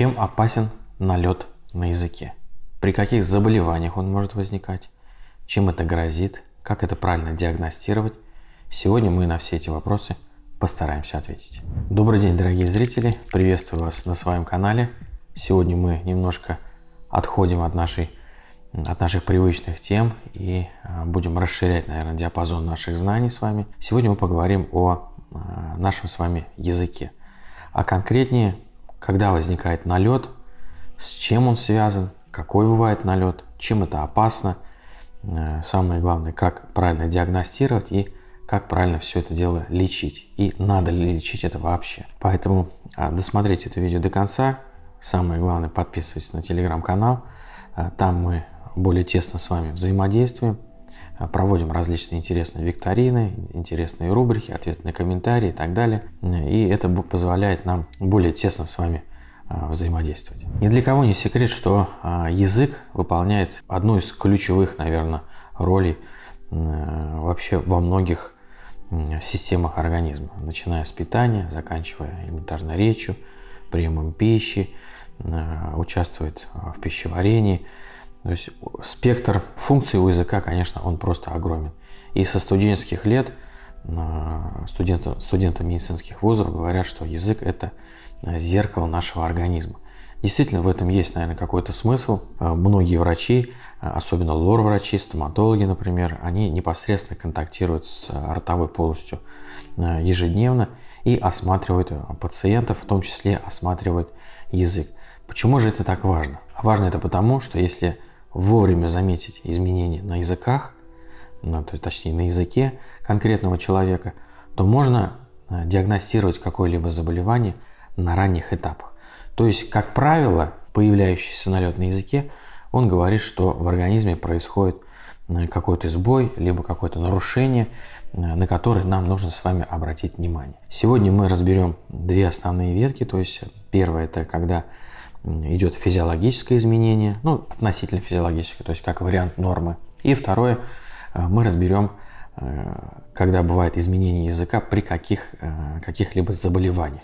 Чем опасен налет на языке? При каких заболеваниях он может возникать? Чем это грозит? Как это правильно диагностировать? Сегодня мы на все эти вопросы постараемся ответить. Добрый день, дорогие зрители! Приветствую вас на своем канале. Сегодня мы немножко отходим от, нашей, от наших привычных тем и а, будем расширять, наверное, диапазон наших знаний с вами. Сегодня мы поговорим о а, нашем с вами языке, а конкретнее когда возникает налет, с чем он связан, какой бывает налет, чем это опасно, э, самое главное, как правильно диагностировать и как правильно все это дело лечить и надо ли лечить это вообще. Поэтому а, досмотрите это видео до конца. Самое главное, подписывайтесь на телеграм-канал. Э, там мы более тесно с вами взаимодействуем. А, проводим различные интересные викторины, интересные рубрики, ответные комментарии и так далее. И это позволяет нам более тесно с вами а, взаимодействовать. Ни для кого не секрет, что а, язык выполняет одну из ключевых, наверное, ролей вообще во многих системах организма, начиная с питания, заканчивая элементарно речью, приемом пищи, участвует в пищеварении, то есть спектр функций у языка, конечно, он просто огромен. И со студенческих лет э, студенты, студенты медицинских вузов говорят, что язык – это э, зеркало нашего организма. Действительно, в этом есть, наверное, какой-то смысл. Э, многие врачи, особенно лор-врачи, стоматологи, например, они непосредственно контактируют с ротовой полостью ежедневно и осматривают пациентов, в том числе осматривают язык. Почему же это так важно? Важно это потому, что если вовремя заметить изменения на языках, на, точнее на языке конкретного человека, то можно э, диагностировать какое-либо заболевание на ранних этапах. То есть, как правило, появляющийся налет на языке, он говорит, что в организме происходит э, какой-то сбой, либо какое-то нарушение, э, на которое нам нужно с вами обратить внимание. Сегодня мы разберем две основные ветки, то есть первая это когда идет физиологическое изменение, ну, относительно физиологическое, то есть как вариант нормы. И второе, э, мы разберем, э, когда бывает изменение языка при каких, э, каких-либо заболеваниях.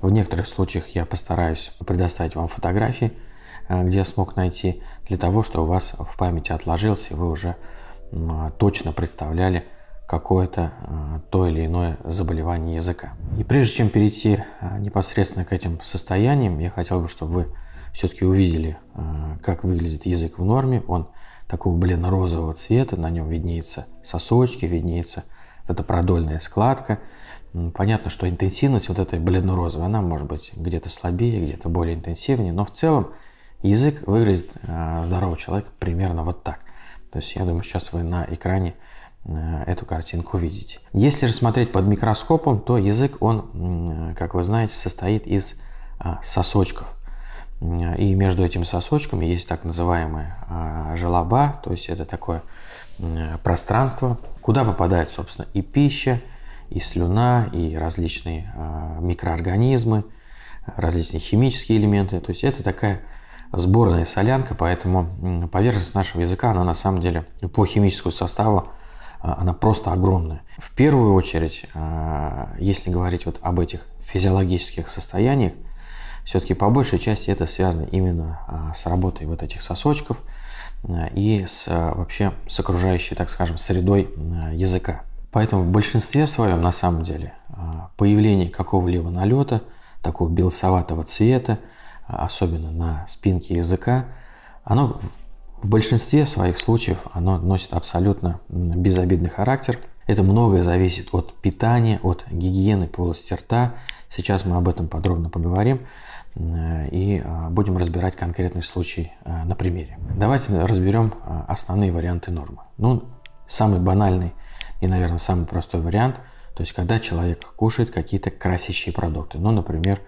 В некоторых случаях я постараюсь предоставить вам фотографии, где я смог найти, для того, чтобы у вас в памяти отложился, и вы уже точно представляли, какое-то а, то или иное заболевание языка. И прежде чем перейти а, непосредственно к этим состояниям, я хотел бы, чтобы вы все-таки увидели, а, как выглядит язык в норме. Он такого, блин, розового цвета, на нем виднеется сосочки, виднеется эта продольная складка. Понятно, что интенсивность вот этой бледно-розовой, она может быть где-то слабее, где-то более интенсивнее, но в целом язык выглядит здорового человека примерно вот так. То есть я думаю, сейчас вы на экране Э, эту картинку видеть. Если же смотреть под микроскопом, то язык, он, как вы знаете, состоит из а, сосочков. Э, и между этими сосочками есть так называемые а, желоба, то есть это такое пространство, куда попадает, собственно, и пища, и слюна, и различные а, микроорганизмы, различные химические элементы. То есть это такая сборная солянка, поэтому поверхность нашего языка, она на самом деле по химическому составу а, она просто огромная. В первую очередь, а, если говорить вот об этих физиологических состояниях, все-таки по большей части это связано именно а, с работой вот этих сосочков и с вообще с окружающей, так скажем, средой языка. Поэтому в большинстве своем, на самом деле, появление какого-либо налета, такого белсоватого цвета, особенно на спинке языка, оно в большинстве своих случаев оно носит абсолютно безобидный характер. Это многое зависит от питания, от гигиены полости рта. Сейчас мы об этом подробно поговорим и а, будем разбирать конкретный случай а, на примере. Давайте разберем а, основные варианты нормы. Ну, самый банальный и, наверное, самый простой вариант, то есть когда человек кушает какие-то красящие продукты. Ну, например,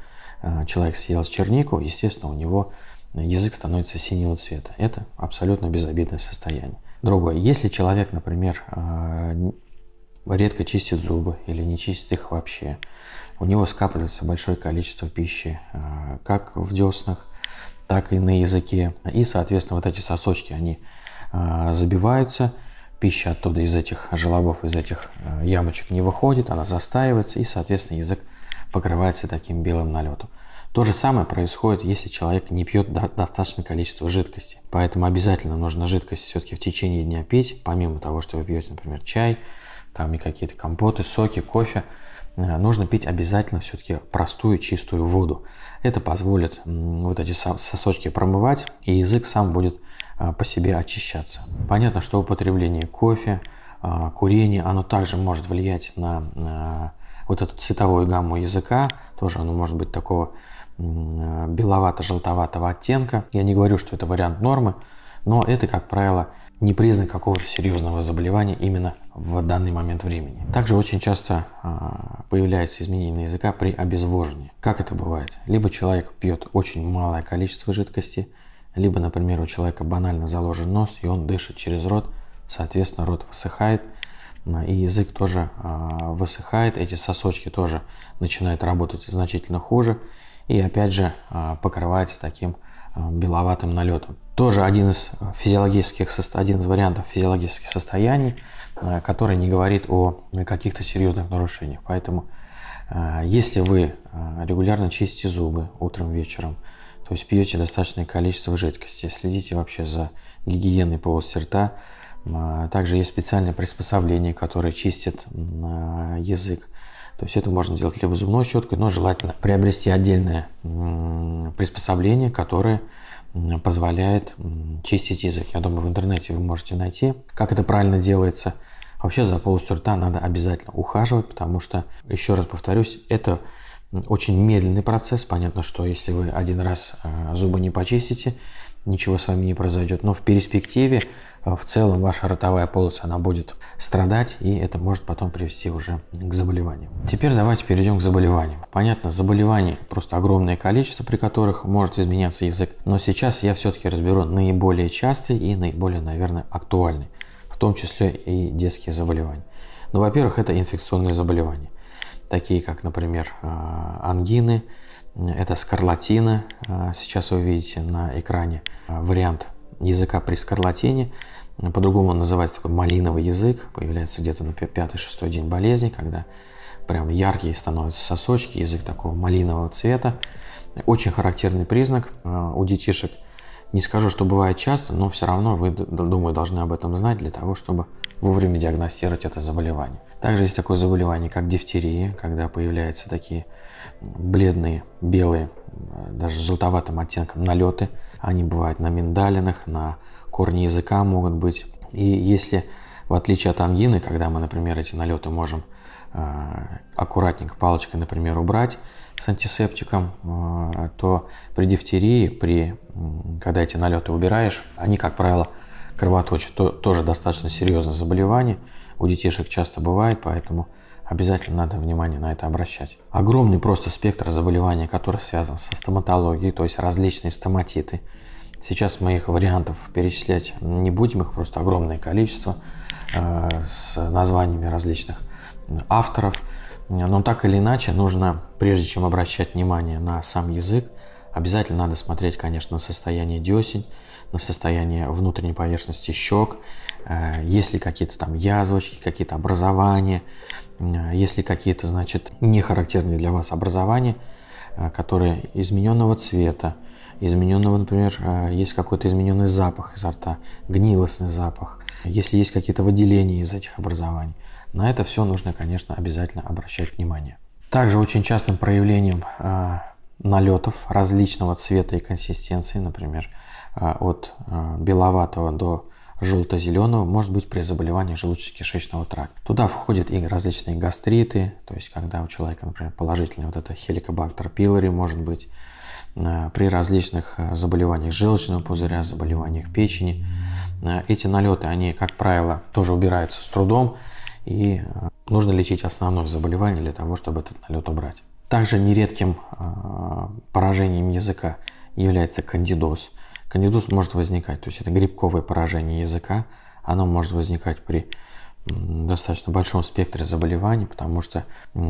человек съел чернику, естественно, у него язык становится синего цвета. Это абсолютно безобидное состояние. Другое. Если человек, например, а, редко чистит зубы или не чистит их вообще, у него скапливается большое количество пищи а, как в деснах, так и на языке. И, соответственно, вот эти сосочки, они а, забиваются, пища оттуда из этих желобов, из этих ямочек не выходит, она застаивается, и, соответственно, язык покрывается таким белым налетом. То же самое происходит, если человек не пьет до достаточное количество жидкости. Поэтому обязательно нужно жидкость все-таки в течение дня пить, помимо того, что вы пьете, например, чай, там и какие-то компоты, соки, кофе, э, нужно пить обязательно все-таки простую чистую воду. Это позволит вот эти сосочки промывать, и язык сам будет э, по себе очищаться. Понятно, что употребление кофе, э, курение, оно также может влиять на вот эту цветовую гамму языка, тоже оно может быть такого Э, беловато-желтоватого оттенка. Я не говорю, что это вариант нормы, но это, как правило, не признак какого-то серьезного заболевания именно в данный момент времени. Также очень часто э, появляется изменение языка при обезвожении. Как это бывает? Либо человек пьет очень малое количество жидкости, либо, например, у человека банально заложен нос, и он дышит через рот, соответственно, рот высыхает, э, и язык тоже высыхает, эти сосочки тоже начинают работать значительно хуже, и опять же а, покрывается таким а, беловатым налетом. Тоже один из, физиологических, один из вариантов физиологических состояний, а, который не говорит о каких-то серьезных нарушениях. Поэтому если вы регулярно чистите зубы утром, вечером, то есть пьете достаточное количество жидкости, следите вообще за гигиеной полости рта, также есть специальное приспособление, которое чистит язык, то есть это можно сделать либо зубной щеткой, но желательно приобрести отдельное приспособление, которое позволяет чистить язык. Я думаю, в интернете вы можете найти, как это правильно делается. Вообще за полостью рта надо обязательно ухаживать, потому что, еще раз повторюсь, это очень медленный процесс. Понятно, что если вы один раз э, зубы не почистите, ничего с вами не произойдет. Но в перспективе э, в целом ваша ротовая полость она будет страдать, и это может потом привести уже к заболеваниям. Теперь давайте перейдем к заболеваниям. Понятно, заболеваний просто огромное количество, при которых может изменяться язык, но сейчас я все-таки разберу наиболее частые и наиболее, наверное, актуальные, в том числе и детские заболевания. Ну, во-первых, это инфекционные заболевания – такие как, например, э, ангины, это скарлатина. Э, сейчас вы видите на экране э, вариант языка при скарлатине. По-другому он называется такой малиновый язык. Появляется где-то на 5-6 день болезни, когда прям яркие становятся сосочки, язык такого малинового цвета. Очень характерный признак у детишек – не скажу, что бывает часто, но все равно вы, думаю, должны об этом знать для того, чтобы вовремя диагностировать это заболевание. Также есть такое заболевание, как дифтерия, когда появляются такие бледные, белые, э, даже желтоватым оттенком налеты. Они бывают на миндалинах, на корне языка могут быть. И если, в отличие от ангины, когда мы, например, эти налеты можем а, аккуратненько палочкой, например, убрать с антисептиком, а, то при дифтерии, при, когда эти налеты убираешь, они, как правило, кровоточат. То, тоже достаточно серьезное заболевание. У детишек часто бывает, поэтому обязательно надо внимание на это обращать. Огромный просто спектр заболеваний, который связан со стоматологией, то есть различные стоматиты. Сейчас мы их вариантов перечислять не будем, их просто огромное количество э, с названиями различных авторов. Но так или иначе нужно, прежде чем обращать внимание на сам язык, обязательно надо смотреть, конечно, на состояние десен, на состояние внутренней поверхности щек, э, есть ли какие-то там язвочки, какие-то образования, э, есть ли какие-то, значит, нехарактерные для вас образования, э, которые измененного цвета, измененного, например, есть какой-то измененный запах изо рта, гнилостный запах, если есть какие-то выделения из этих образований. На это все нужно, конечно, обязательно обращать внимание. Также очень частым проявлением а, налетов различного цвета и консистенции, например, а, от а, беловатого до желто-зеленого, может быть при заболевании желудочно-кишечного тракта. Туда входят и различные гастриты, то есть когда у человека, например, положительный вот это хеликобактер пилори может быть, при различных заболеваниях желчного пузыря, заболеваниях печени. Эти налеты, они, как правило, тоже убираются с трудом, и э, нужно лечить основное заболевание для того, чтобы этот налет убрать. Также нередким э, поражением языка является кандидоз. Кандидоз может возникать, то есть это грибковое поражение языка, оно может возникать при достаточно большом спектре заболеваний, потому что,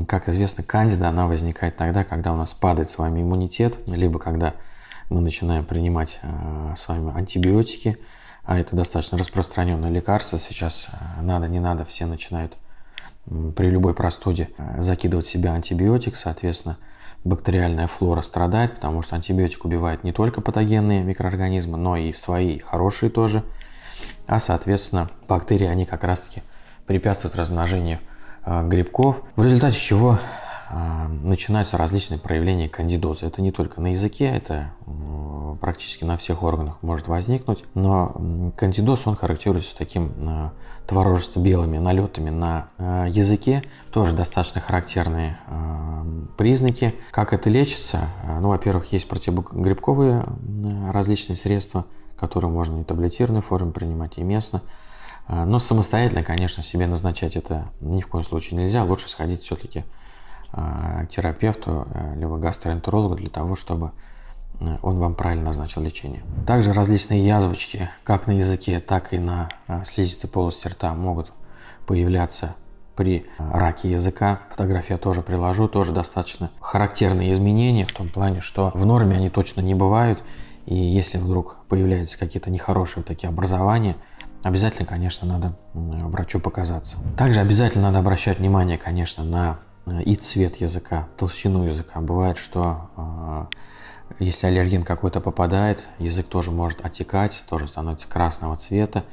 как известно, кандида, она возникает тогда, когда у нас падает с вами иммунитет, либо когда мы начинаем принимать э, с вами антибиотики, а это достаточно распространенное лекарство. Сейчас э, надо, не надо, все начинают при любой простуде э, закидывать себя антибиотик, соответственно, бактериальная флора страдает, потому что антибиотик убивает не только патогенные микроорганизмы, но и свои хорошие тоже. А, соответственно, бактерии, они как раз-таки препятствуют размножению э, грибков, в результате чего а, начинаются различные проявления кандидоза. Это не только на языке, это практически на всех органах может возникнуть. Но кандидоз, он характеризуется таким а, творожисто-белыми налетами на а, языке. Тоже достаточно характерные признаки. Как это лечится? Ну, во-первых, есть противогрибковые различные средства, которые можно и таблетированной форме принимать, и местно. Но самостоятельно, конечно, себе назначать это ни в коем случае нельзя. Лучше сходить все-таки а, терапевту, э, либо гастроэнтерологу для того, чтобы э, он вам правильно назначил лечение. Также различные язвочки, как на языке, так и на э, слизистой полости рта могут появляться при раке языка. Фотографию я тоже приложу, тоже достаточно характерные изменения в том плане, что в норме они точно не бывают. И если вдруг появляются какие-то нехорошие такие образования, обязательно, конечно, надо врачу показаться. Также обязательно надо обращать внимание, конечно, на и цвет языка, толщину языка. Бывает, что а, если аллерген какой-то попадает, язык тоже может отекать, тоже становится красного цвета,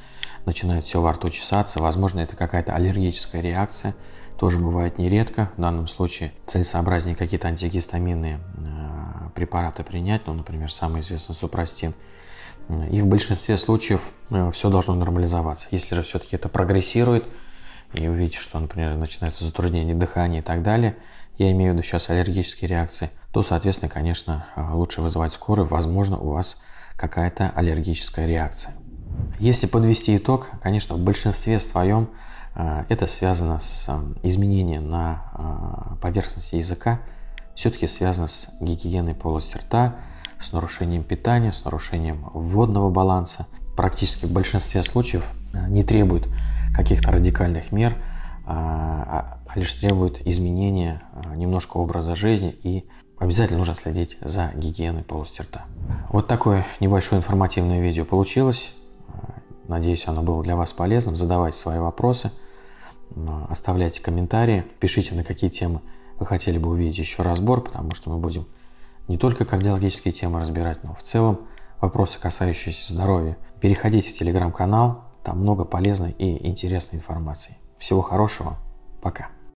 начинает все во рту чесаться. Возможно, это какая-то аллергическая реакция, тоже бывает нередко. В данном случае целесообразнее какие-то антигистаминные а, препараты принять, ну, например, самый известный супрастин. И в большинстве случаев э, все должно нормализоваться. Если же все-таки это прогрессирует, и увидите, что, например, начинается затруднение дыхания и так далее, я имею в виду сейчас аллергические реакции, то, соответственно, конечно, э, лучше вызывать скорую, возможно, у вас какая-то аллергическая реакция. Если подвести итог, конечно, в большинстве своем э, это связано с э, изменением на поверхности языка, все-таки связано с гигиеной полости рта, с нарушением питания, с нарушением водного баланса. Практически в большинстве случаев не требует каких-то радикальных мер, а, а, а лишь требует изменения а, немножко образа жизни и обязательно нужно следить за гигиеной полости рта. Вот такое небольшое информативное видео получилось. Надеюсь, оно было для вас полезным. Задавайте свои вопросы, оставляйте комментарии, пишите на какие темы вы хотели бы увидеть еще разбор, потому что мы будем не только кардиологические темы разбирать, но в целом вопросы, касающиеся здоровья. Переходите в телеграм-канал, там много полезной и интересной информации. Всего хорошего. Пока.